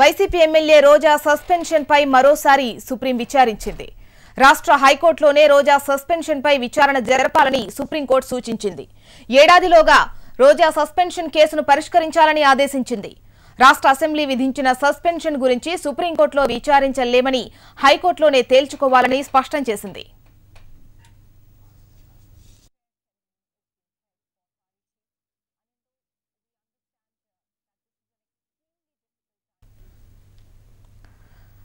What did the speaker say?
YCP MLA Roja suspension పై మరోసారి supreme విచారించింది రాష్ట్ర హైకోర్టులోనే రోజా సస్పెన్షన్ పై విచారణ జరపాలని సుప్రీంకోర్టు సూచించింది ఏడాదిలోగా రోజా సస్పెన్షన్ కేసును పరిష్కరించాలని ఆదేశించింది రాష్ట్ర అసెంబ్లీ విధించిన సస్పెన్షన్ గురించి సుప్రీంకోర్టులో విచారించలేమని హైకోర్టులోనే తేల్చుకోవాలని స్పష్టం చేసింది